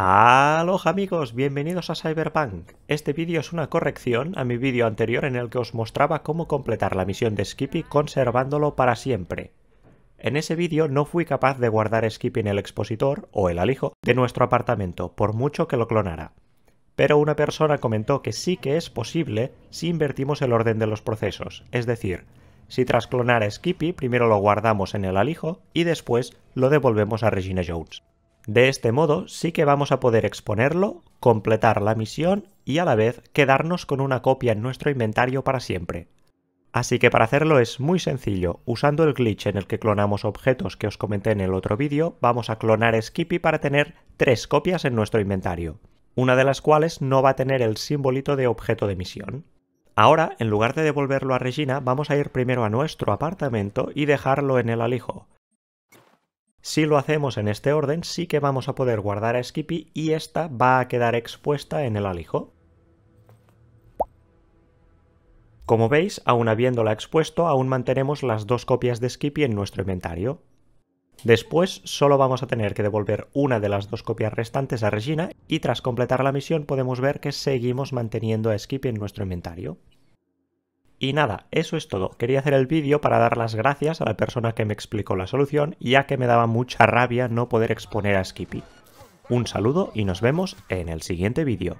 Aloha amigos, bienvenidos a Cyberpunk. Este vídeo es una corrección a mi vídeo anterior en el que os mostraba cómo completar la misión de Skippy conservándolo para siempre. En ese vídeo no fui capaz de guardar Skippy en el expositor, o el alijo, de nuestro apartamento, por mucho que lo clonara. Pero una persona comentó que sí que es posible si invertimos el orden de los procesos, es decir, si tras clonar a Skippy primero lo guardamos en el alijo y después lo devolvemos a Regina Jones. De este modo sí que vamos a poder exponerlo, completar la misión y a la vez quedarnos con una copia en nuestro inventario para siempre. Así que para hacerlo es muy sencillo, usando el glitch en el que clonamos objetos que os comenté en el otro vídeo, vamos a clonar Skippy para tener tres copias en nuestro inventario, una de las cuales no va a tener el simbolito de objeto de misión. Ahora, en lugar de devolverlo a Regina, vamos a ir primero a nuestro apartamento y dejarlo en el alijo. Si lo hacemos en este orden, sí que vamos a poder guardar a Skippy y esta va a quedar expuesta en el alijo. Como veis, aún habiéndola expuesto, aún mantenemos las dos copias de Skippy en nuestro inventario. Después solo vamos a tener que devolver una de las dos copias restantes a Regina y tras completar la misión podemos ver que seguimos manteniendo a Skippy en nuestro inventario. Y nada, eso es todo. Quería hacer el vídeo para dar las gracias a la persona que me explicó la solución, ya que me daba mucha rabia no poder exponer a Skippy. Un saludo y nos vemos en el siguiente vídeo.